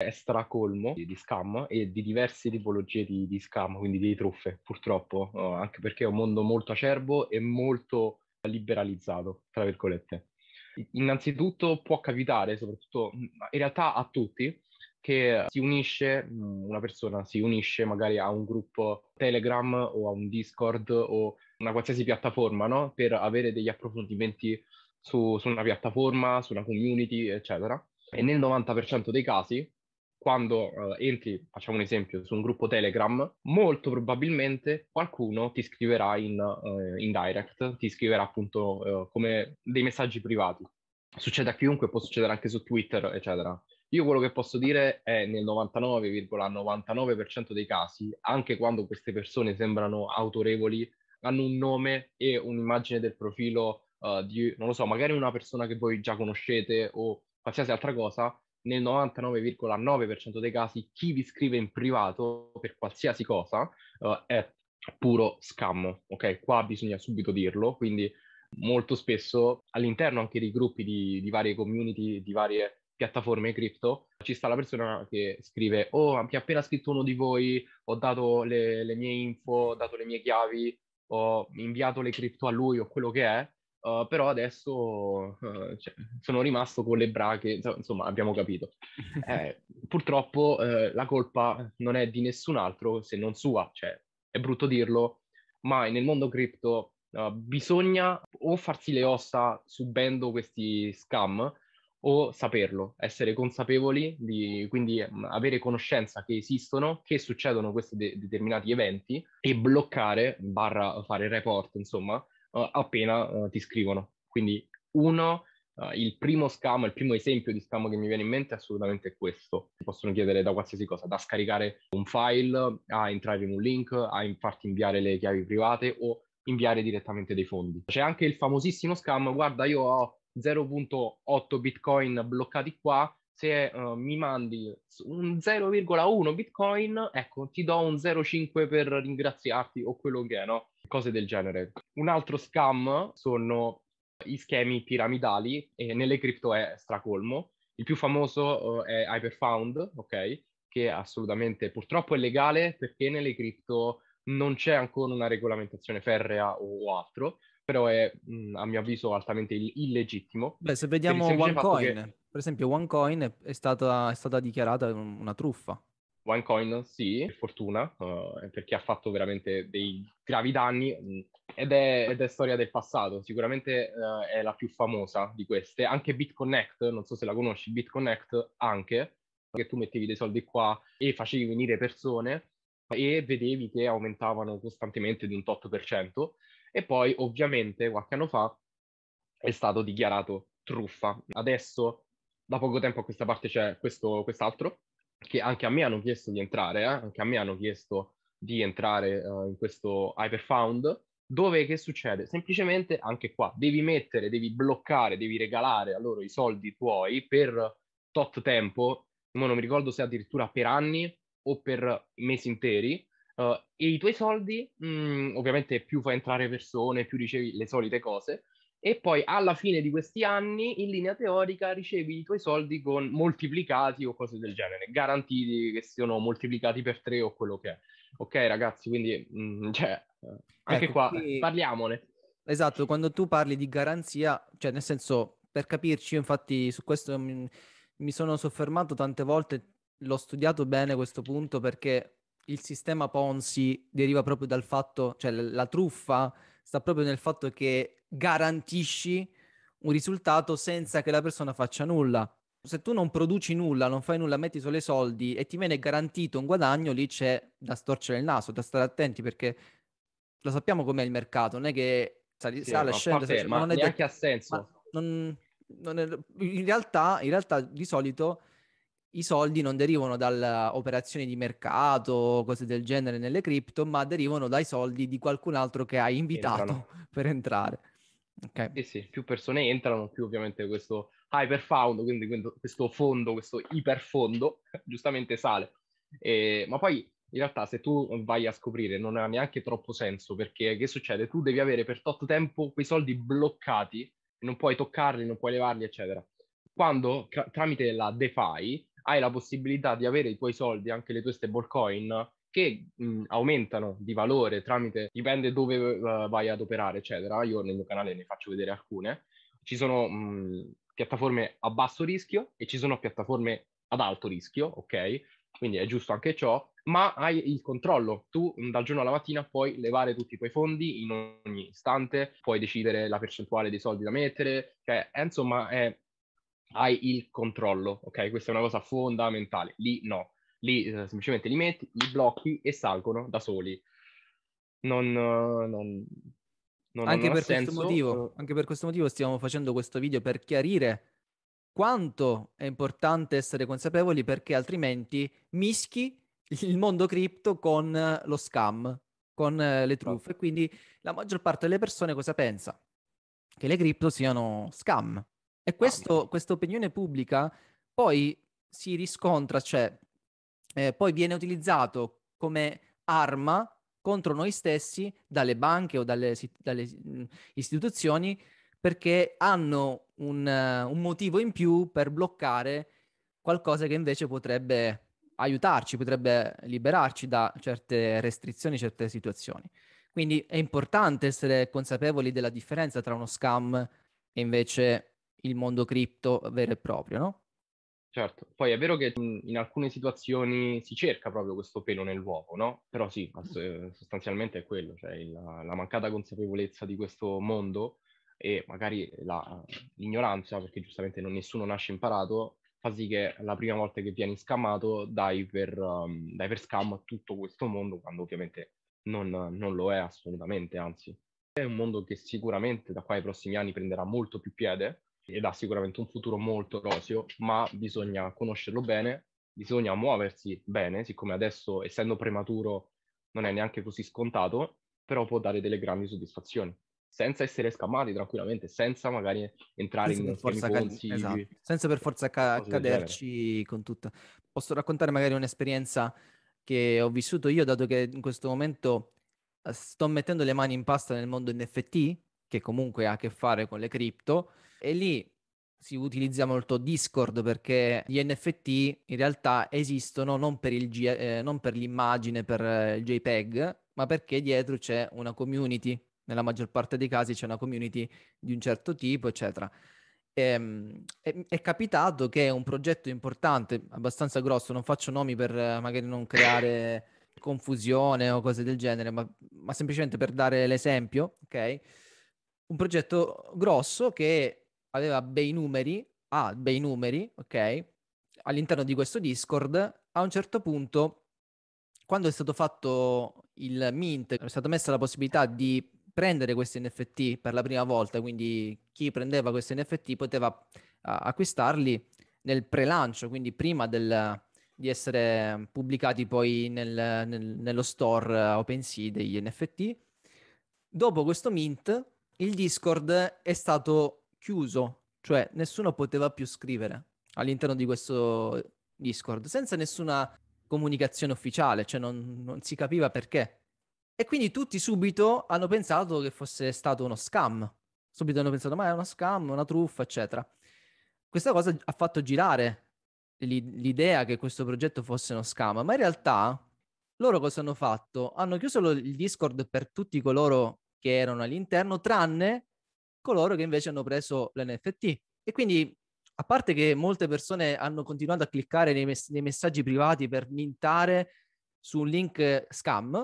è stracolmo di scam e di diverse tipologie di, di scam, quindi di truffe, purtroppo, oh, anche perché è un mondo molto acerbo e molto liberalizzato, tra virgolette. Innanzitutto può capitare, soprattutto mm, in realtà a tutti, che si unisce, mm, una persona si unisce magari a un gruppo Telegram o a un Discord o una qualsiasi piattaforma, no? Per avere degli approfondimenti su, su una piattaforma, su una community, eccetera. E nel 90% dei casi quando eh, entri, facciamo un esempio, su un gruppo Telegram, molto probabilmente qualcuno ti scriverà in, eh, in direct, ti scriverà appunto eh, come dei messaggi privati. Succede a chiunque, può succedere anche su Twitter, eccetera. Io quello che posso dire è nel 99,99% dei casi, anche quando queste persone sembrano autorevoli, hanno un nome e un'immagine del profilo uh, di, non lo so, magari una persona che voi già conoscete o qualsiasi altra cosa, nel 99,9% dei casi chi vi scrive in privato per qualsiasi cosa uh, è puro scammo, ok? Qua bisogna subito dirlo, quindi molto spesso all'interno anche dei gruppi di, di varie community, di varie piattaforme cripto, ci sta la persona che scrive oh mi ha appena scritto uno di voi, ho dato le, le mie info, ho dato le mie chiavi, ho inviato le cripto a lui o quello che è, Uh, però adesso uh, cioè, sono rimasto con le brache, insomma abbiamo capito. Eh, purtroppo eh, la colpa non è di nessun altro se non sua, cioè è brutto dirlo, ma nel mondo cripto uh, bisogna o farsi le ossa subendo questi scam o saperlo, essere consapevoli, di, quindi uhm, avere conoscenza che esistono, che succedono questi de- determinati eventi e bloccare, barra fare report, insomma, uh, appena uh, ti scrivono. Quindi uno, eh, il primo scamo, il primo esempio di scamo che mi viene in mente è assolutamente questo. Ti possono chiedere da qualsiasi cosa, da scaricare un file, a entrare in un link, a farti inviare le chiavi private o inviare direttamente dei fondi. C'è anche il famosissimo scam, guarda io ho 0.8 bitcoin bloccati qua, se uh, mi mandi un 0,1 bitcoin, ecco, ti do un 0,5 per ringraziarti o quello che è, no? cose del genere. Un altro scam sono i schemi piramidali e nelle cripto è stracolmo. Il più famoso uh, è Hyperfound, ok? Che assolutamente purtroppo è legale perché nelle cripto non c'è ancora una regolamentazione ferrea o, altro, però è mh, mm, a mio avviso altamente ill- illegittimo. Beh, se vediamo OneCoin, che... per esempio OneCoin è stata, è stata dichiarata una truffa. OneCoin sì, per fortuna, uh, perché ha fatto veramente dei gravi danni mm, ed è, ed è storia del passato, sicuramente uh, è la più famosa di queste, anche BitConnect, non so se la conosci, BitConnect anche, che tu mettevi dei soldi qua e facevi venire persone e vedevi che aumentavano costantemente di un tot per cento e poi ovviamente qualche anno fa è stato dichiarato truffa. Adesso da poco tempo a questa parte c'è questo, quest'altro che anche a me hanno chiesto di entrare, eh? anche a me hanno chiesto di entrare uh, in questo Hyperfound, dove che succede? Semplicemente anche qua devi mettere, devi bloccare, devi regalare a loro i soldi tuoi per tot tempo, non mi ricordo se addirittura per anni o per mesi interi, uh, e i tuoi soldi, mh, mm, ovviamente più fai entrare persone, più ricevi le solite cose, e poi alla fine di questi anni in linea teorica ricevi i tuoi soldi con moltiplicati o cose del genere, garantiti che siano moltiplicati per tre o quello che è. Ok ragazzi, quindi mh, mm, cioè, eh, anche ecco, qua qui... parliamone. Esatto, quando tu parli di garanzia, cioè nel senso per capirci, io infatti su questo mi, mi sono soffermato tante volte, l'ho studiato bene questo punto perché il sistema Ponzi deriva proprio dal fatto, cioè la, la truffa sta proprio nel fatto che garantisci un risultato senza che la persona faccia nulla. Se tu non produci nulla, non fai nulla, metti solo i soldi e ti viene garantito un guadagno, lì c'è da storcere il naso, da stare attenti perché lo sappiamo com'è il mercato, non è che sali, sì, sale, scende, sale, ma non è neanche de- ha senso. Non, non è, in, realtà, in realtà di solito i soldi non derivano da operazioni di mercato, cose del genere nelle cripto, ma derivano dai soldi di qualcun altro che hai invitato Entrano. per entrare. Okay. Sì, sì, più persone entrano, più ovviamente questo hyperfound, quindi questo fondo, questo iperfondo, giustamente sale. Eh, ma poi in realtà se tu vai a scoprire non ha neanche troppo senso, perché che succede? Tu devi avere per tot tempo quei soldi bloccati, non puoi toccarli, non puoi levarli, eccetera. Quando tra- tramite la DeFi hai la possibilità di avere i tuoi soldi, anche le tue stablecoin, che mh, aumentano di valore tramite, dipende dove uh, vai ad operare, eccetera. Io nel mio canale ne faccio vedere alcune. Ci sono mh, piattaforme a basso rischio e ci sono piattaforme ad alto rischio, ok? Quindi è giusto anche ciò, ma hai il controllo. Tu dal giorno alla mattina puoi levare tutti i tuoi fondi in ogni istante, puoi decidere la percentuale dei soldi da mettere, cioè eh, insomma è, hai il controllo, ok? Questa è una cosa fondamentale. Lì no. Lì eh, semplicemente li metti, li blocchi e salgono da soli. Non, eh, non, non, anche, per motivo, eh. anche per questo motivo stiamo facendo questo video per chiarire quanto è importante essere consapevoli perché altrimenti mischi il mondo cripto con lo scam, con le esatto. truffe. Quindi la maggior parte delle persone cosa pensa? Che le cripto siano scam. E questa opinione pubblica poi si riscontra, cioè eh, poi viene utilizzato come arma contro noi stessi dalle banche o dalle, dalle mm, istituzioni perché hanno un, uh, un, motivo in più per bloccare qualcosa che invece potrebbe aiutarci, potrebbe liberarci da certe restrizioni, certe situazioni. Quindi è importante essere consapevoli della differenza tra uno scam e invece il mondo cripto vero e proprio, no? Certo, poi è vero che mhmm, in alcune situazioni si cerca proprio questo pelo nell'uovo, no? Però sì, sostanzialmente è quello, cioè la, la mancata consapevolezza di questo mondo e magari la, l'ignoranza, perché giustamente non, nessuno nasce imparato, fa sì che la prima volta che vieni scammato dai per, um, dai per scam a tutto questo mondo, quando ovviamente non, non lo è assolutamente, anzi. È un mondo che sicuramente da qua ai prossimi anni prenderà molto più piede, ed ha sicuramente un futuro molto rosio, ma bisogna conoscerlo bene, bisogna muoversi bene, siccome adesso, essendo prematuro, non è neanche così scontato, però può dare delle grandi soddisfazioni, senza essere scammati tranquillamente, senza magari entrare senza in forza consigli, esatto. senza per forza ca- caderci con tutto. Posso raccontare magari un'esperienza che ho vissuto io, dato che in questo momento eh, sto mettendo le mani in pasta nel mondo NFT, che comunque ha a che fare con le cripto, e lì si utilizza molto Discord perché gli NFT in realtà esistono non per, il G- eh, non per l'immagine, per eh, il JPEG, ma perché dietro c'è una community. Nella maggior parte dei casi c'è una community di un certo tipo, eccetera. Ehm, e, è, è capitato che un progetto importante, abbastanza grosso, non faccio nomi per eh, magari non creare confusione o cose del genere, ma, ma semplicemente per dare l'esempio, ok? Un progetto grosso che aveva bei numeri, ha ah, bei numeri, ok? All'interno di questo Discord, a un certo punto, quando è stato fatto il mint, è stata messa la possibilità di prendere questi NFT per la prima volta, quindi chi prendeva questi NFT poteva uh, acquistarli nel pre-lancio, quindi prima del, di essere pubblicati poi nel, nel, nello store OpenSea degli NFT. Dopo questo mint, il Discord è stato chiuso, cioè nessuno poteva più scrivere all'interno di questo Discord, senza nessuna comunicazione ufficiale, cioè non, non si capiva perché. E quindi tutti subito hanno pensato che fosse stato uno scam. Subito hanno pensato, ma è uno scam, una truffa, eccetera. Questa cosa ha fatto girare l'idea che questo progetto fosse uno scam, ma in realtà loro cosa hanno fatto? Hanno chiuso il Discord per tutti coloro che erano all'interno, tranne coloro che invece hanno preso l'NFT. E quindi, a parte che molte persone hanno continuato a cliccare nei, mess- nei messaggi privati per mintare su un link scam,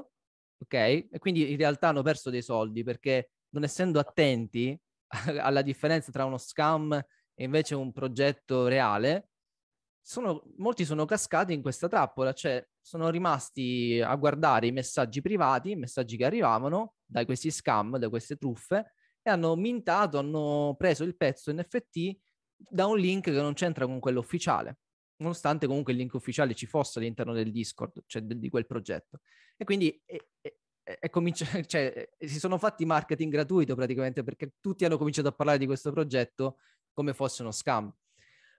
ok? E quindi in realtà hanno perso dei soldi perché non essendo attenti alla differenza tra uno scam e invece un progetto reale, sono, molti sono cascati in questa trappola, cioè sono rimasti a guardare i messaggi privati, i messaggi che arrivavano da questi scam, da queste truffe, e hanno mintato, hanno preso il pezzo NFT da un link che non c'entra con quello ufficiale, nonostante comunque il link ufficiale ci fosse all'interno del Discord, cioè di quel progetto. E quindi e, e, e cominci- cioè, si sono fatti marketing gratuito praticamente perché tutti hanno cominciato a parlare di questo progetto come fosse uno scam.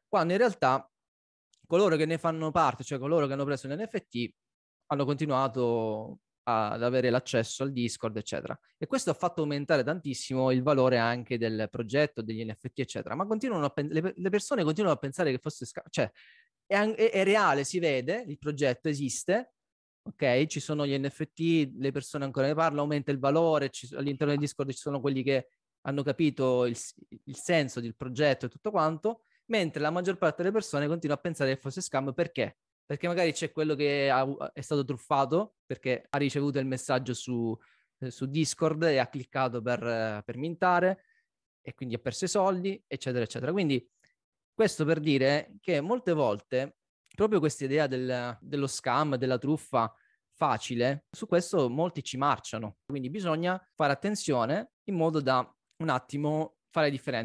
Quando in realtà coloro che ne fanno parte, cioè coloro che hanno preso un NFT, hanno continuato ad avere l'accesso al Discord, eccetera. E questo ha fatto aumentare tantissimo il valore anche del progetto, degli NFT, eccetera. Ma continuano pen- le, le, persone continuano a pensare che fosse... Sca- cioè, è, è, è, reale, si vede, il progetto esiste, ok? Ci sono gli NFT, le persone ancora ne parlano, aumenta il valore, ci, all'interno del Discord ci sono quelli che hanno capito il, il senso del progetto e tutto quanto, mentre la maggior parte delle persone continua a pensare che fosse scam perché? Perché magari c'è quello che ha, è stato truffato perché ha ricevuto il messaggio su, eh, su Discord e ha cliccato per, per mintare e quindi ha perso i soldi, eccetera, eccetera. Quindi questo per dire che molte volte proprio questa idea del, dello scam, della truffa facile, su questo molti ci marciano. Quindi bisogna fare attenzione in modo da un attimo fare differenza